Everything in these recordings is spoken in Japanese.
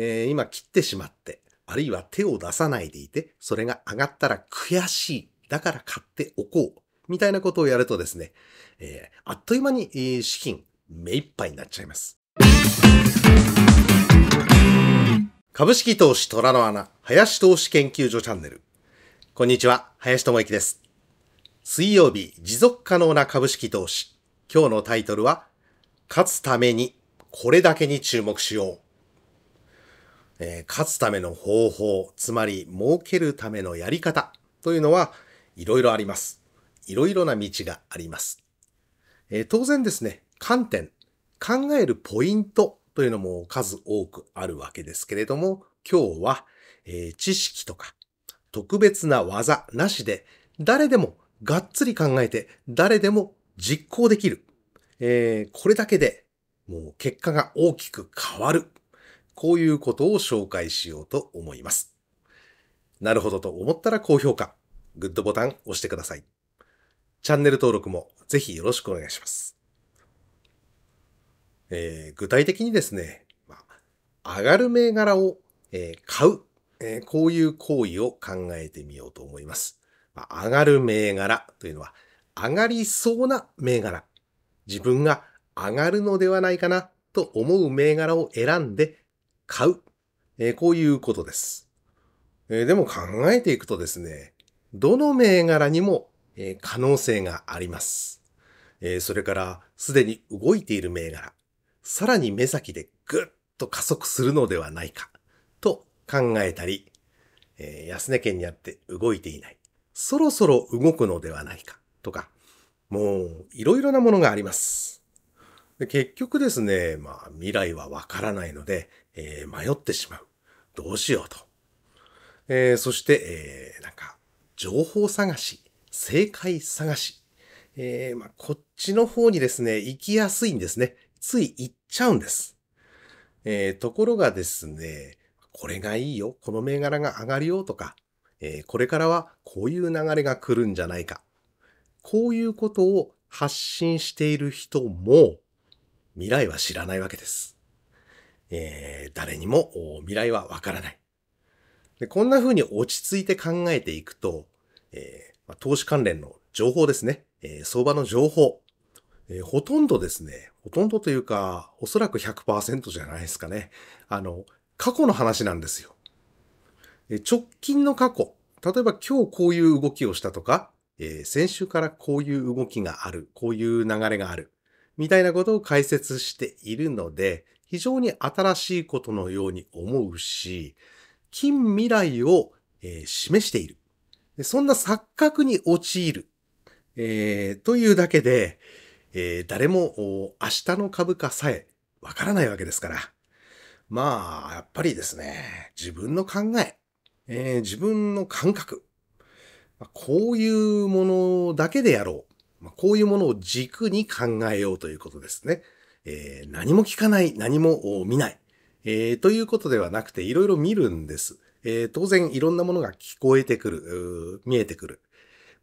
えー、今切ってしまって、あるいは手を出さないでいて、それが上がったら悔しい。だから買っておこう。みたいなことをやるとですね、えー、あっという間に、資金目いっぱいになっちゃいます。株式投資虎の穴、林投資研究所チャンネル。こんにちは、林智之です。水曜日、持続可能な株式投資。今日のタイトルは、勝つためにこれだけに注目しよう。えー、勝つための方法、つまり儲けるためのやり方というのはいろいろあります。いろいろな道があります。えー、当然ですね、観点、考えるポイントというのも数多くあるわけですけれども、今日は、えー、知識とか特別な技なしで誰でもがっつり考えて誰でも実行できる。えー、これだけでもう結果が大きく変わるこういうことを紹介しようと思います。なるほどと思ったら高評価、グッドボタン押してください。チャンネル登録もぜひよろしくお願いします。えー、具体的にですね、まあ、上がる銘柄を、えー、買う、えー、こういう行為を考えてみようと思います。まあ、上がる銘柄というのは、上がりそうな銘柄。自分が上がるのではないかなと思う銘柄を選んで買う。えー、こういうことです。えー、でも考えていくとですね、どの銘柄にも、えー、可能性があります。えそれから、すでに動いている銘柄、さらに目先でぐっと加速するのではないか、と考えたり、え安値県にあって動いていない、そろそろ動くのではないか、とか、もう、いろいろなものがあります。で結局ですね、まあ未来はわからないので、えー、迷ってしまう。どうしようと。えー、そして、えー、なんか、情報探し、正解探し。えー、まあ、こっちの方にですね、行きやすいんですね。つい行っちゃうんです。えー、ところがですね、これがいいよ、この銘柄が上がるよとか、えー、これからはこういう流れが来るんじゃないか。こういうことを発信している人も、未来は知らないわけです。えー、誰にも未来はわからない。でこんな風に落ち着いて考えていくと、えー、投資関連の情報ですね。えー、相場の情報、えー、ほとんどですね、ほとんどというか、おそらく100%じゃないですかね。あの、過去の話なんですよ。えー、直近の過去、例えば今日こういう動きをしたとか、えー、先週からこういう動きがある、こういう流れがある。みたいなことを解説しているので、非常に新しいことのように思うし、近未来を、えー、示している。そんな錯覚に陥る。えー、というだけで、えー、誰も明日の株価さえわからないわけですから。まあ、やっぱりですね、自分の考え、えー、自分の感覚、こういうものだけでやろう。まあ、こういうものを軸に考えようということですね。えー、何も聞かない、何も見ない、えー、ということではなくて、いろいろ見るんです。えー、当然、いろんなものが聞こえてくる、見えてくる。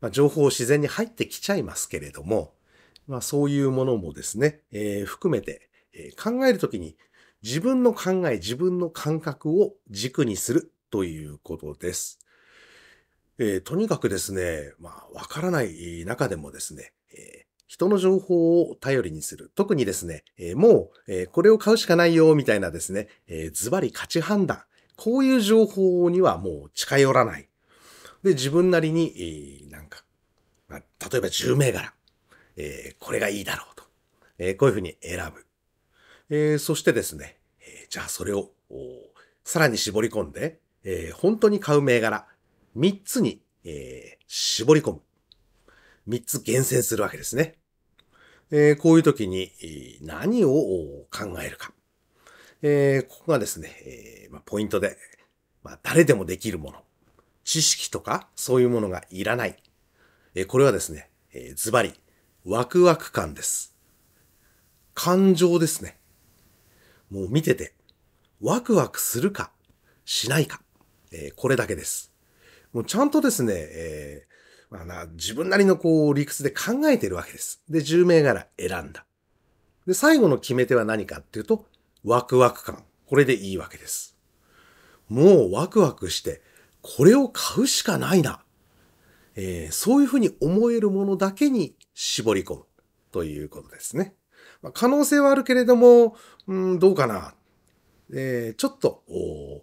まあ、情報自然に入ってきちゃいますけれども、まあ、そういうものもですね、えー、含めて、えー、考えるときに自分の考え、自分の感覚を軸にするということです。えー、とにかくですね、まあ、わからない中でもですね、えー、人の情報を頼りにする。特にですね、えー、もう、えこれを買うしかないよ、みたいなですね、えズバリ価値判断。こういう情報にはもう近寄らない。で、自分なりに、えなんか、まあ、例えば10銘柄、えこれがいいだろうと。えこういうふうに選ぶ。えそしてですね、えじゃあそれを、さらに絞り込んで、え本当に買う銘柄、3つに、えー、絞り込む。3つ厳選するわけですね。えー、こういう時に何を考えるか。えー、ここがですね、えーまあ、ポイントで、まあ、誰でもできるもの。知識とかそういうものがいらない。えー、これはですね、えズバリ、ワクワク感です。感情ですね。もう見てて、ワクワクするか、しないか。えー、これだけです。もうちゃんとですね、えー、まあな、自分なりのこう理屈で考えてるわけです。で、10銘柄選んだ。で、最後の決め手は何かっていうと、ワクワク感。これでいいわけです。もうワクワクして、これを買うしかないな。えー、そういうふうに思えるものだけに絞り込むということですね。まあ、可能性はあるけれども、うん、どうかな。えー、ちょっと、お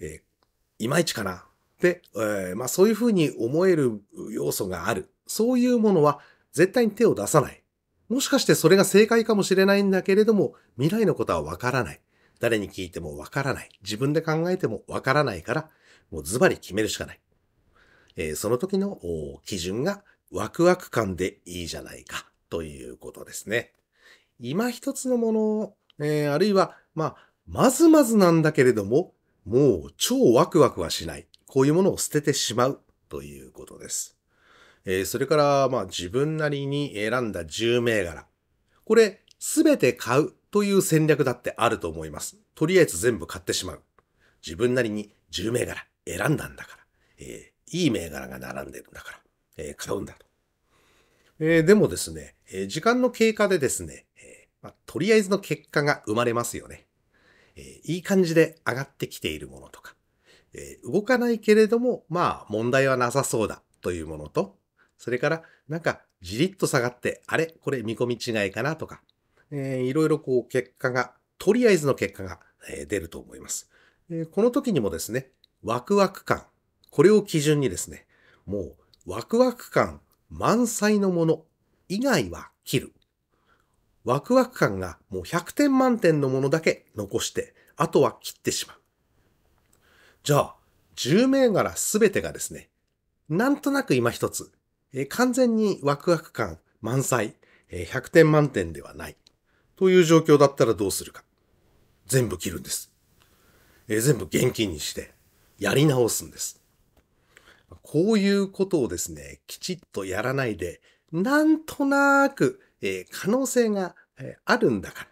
えー、いまいちかな。で、えー、まあそういうふうに思える要素がある。そういうものは絶対に手を出さない。もしかしてそれが正解かもしれないんだけれども、未来のことはわからない。誰に聞いてもわからない。自分で考えてもわからないから、もうズバリ決めるしかない。えー、その時の基準がワクワク感でいいじゃないかということですね。今一つのもの、えー、あるいは、まあ、まずまずなんだけれども、もう超ワクワクはしない。こういうものを捨ててしまうということです。えー、それから、まあ自分なりに選んだ10銘柄。これ、すべて買うという戦略だってあると思います。とりあえず全部買ってしまう。自分なりに10銘柄選んだんだから。えー、いい銘柄が並んでるんだから。えー、買うんだと。えー、でもですね、え時間の経過でですね、えまあ、とりあえずの結果が生まれますよね。えいい感じで上がってきているものとか、えー、動かないけれども、まあ問題はなさそうだというものと、それからなんかじりっと下がって、あれこれ見込み違いかなとか、えー、いろいろこう結果が、とりあえずの結果が、え出ると思います、えこの時にもですね、ワクワク感、これを基準にですね、もうワクワク感満載のもの以外は切る。ワクワク感がもう100点満点のものだけ残して、あとは切ってしまう。じゃあ、10銘柄すべてがですね、なんとなく今一つ、えー、完全にワクワク感満載、えー、100点満点ではない、という状況だったらどうするか。全部切るんです。えー、全部現金にして、やり直すんです。こういうことをですね、きちっとやらないで、なんとなく、えー、可能性が、えー、あるんだから、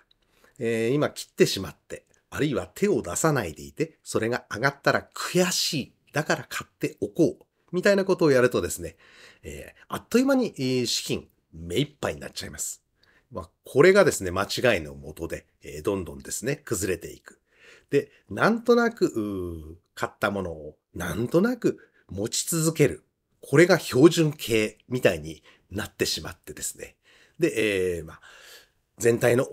えー、今切ってしまって、あるいは手を出さないでいて、それが上がったら悔しい。だから買っておこう。みたいなことをやるとですね、えー、あっという間に、資金目いっぱいになっちゃいます。まあ、これがですね、間違いのもとで、えー、どんどんですね、崩れていく。で、なんとなく、買ったものを、なんとなく持ち続ける。これが標準形みたいになってしまってですね。で、えー、まあ、全体の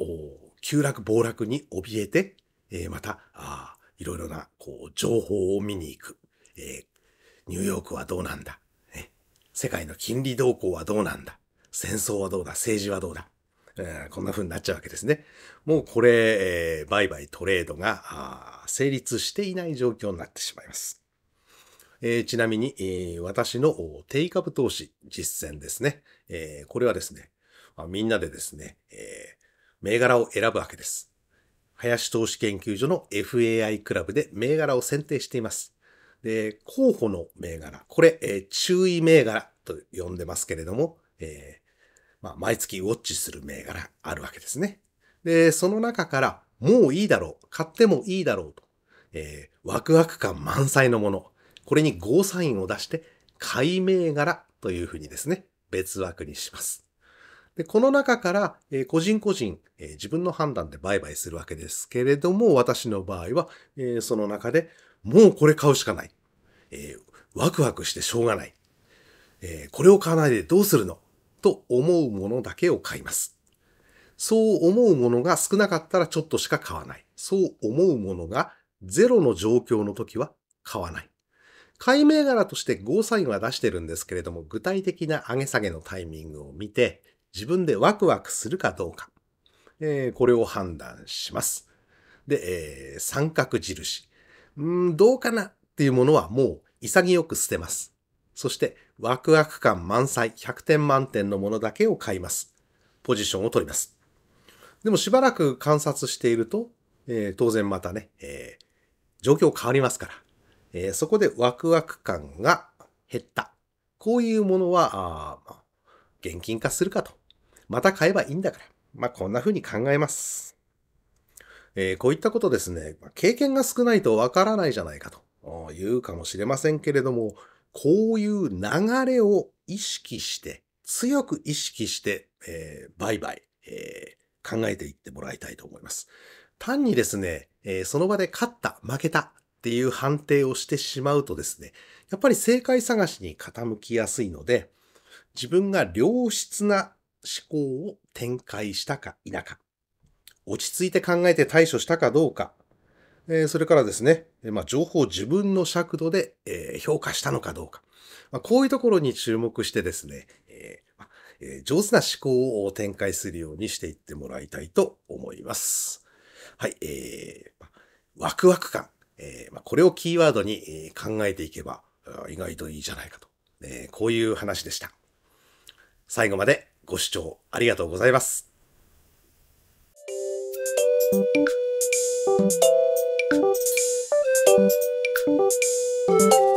急落暴落に怯えて、えー、また、あいろいろな、こう、情報を見に行く。えー、ニューヨークはどうなんだ、ね、世界の金利動向はどうなんだ戦争はどうだ政治はどうだえー、こんな風になっちゃうわけですね。もうこれ、えー、売買トレードが成立していない状況になってしまいます。えー、ちなみに、えー、私の低株投資実践ですね。えー、これはですね、まあ、みんなでですね、え銘柄を選ぶわけです。林投資研究所の FAI クラブで銘柄を選定しています。で、候補の銘柄、これ、えー、注意銘柄と呼んでますけれども、えー、まあ、毎月ウォッチする銘柄あるわけですね。で、その中から、もういいだろう、買ってもいいだろうと、えー、ワクワク感満載のもの、これにゴーサインを出して、買い銘柄というふうにですね、別枠にします。で、この中から、え個人個人、え自分の判断で売買するわけですけれども、私の場合は、えその中でもうこれ買うしかない。えワクワクしてしょうがない。えこれを買わないでどうするのと思うものだけを買います。そう思うものが少なかったらちょっとしか買わない。そう思うものがゼロの状況の時は買わない。買い銘柄としてゴーサインは出してるんですけれども、具体的な上げ下げのタイミングを見て、自分でワクワクするかどうか、えー、これを判断します。で、えー、三角印。ん、どうかなっていうものはもう潔く捨てます。そして、ワクワク感満載、100点満点のものだけを買います。ポジションを取ります。でもしばらく観察していると、えー、当然またね、えー、状況変わりますから、えー、そこでワクワク感が減った。こういうものは、ああ、現金化するかとまた買えばいいんだから。まあ、こんな風に考えます。えー、こういったことですね、経験が少ないとわからないじゃないかと言うかもしれませんけれども、こういう流れを意識して、強く意識して、えー、売買、えー、考えていってもらいたいと思います。単にですね、えー、その場で勝った、負けたっていう判定をしてしまうとですね、やっぱり正解探しに傾きやすいので、自分が良質な思考を展開したか否か、落ち着いて考えて対処したかどうか、えそれからですね、まあ、情報を自分の尺度で、え評価したのかどうか、まあ、こういうところに注目してですね、ええ上手な思考を展開するようにしていってもらいたいと思います。はい、えー、ワクワク感、えまこれをキーワードに考えていけば意外といいじゃないかと、えこういう話でした。最後までご視聴ありがとうございます。Thank you.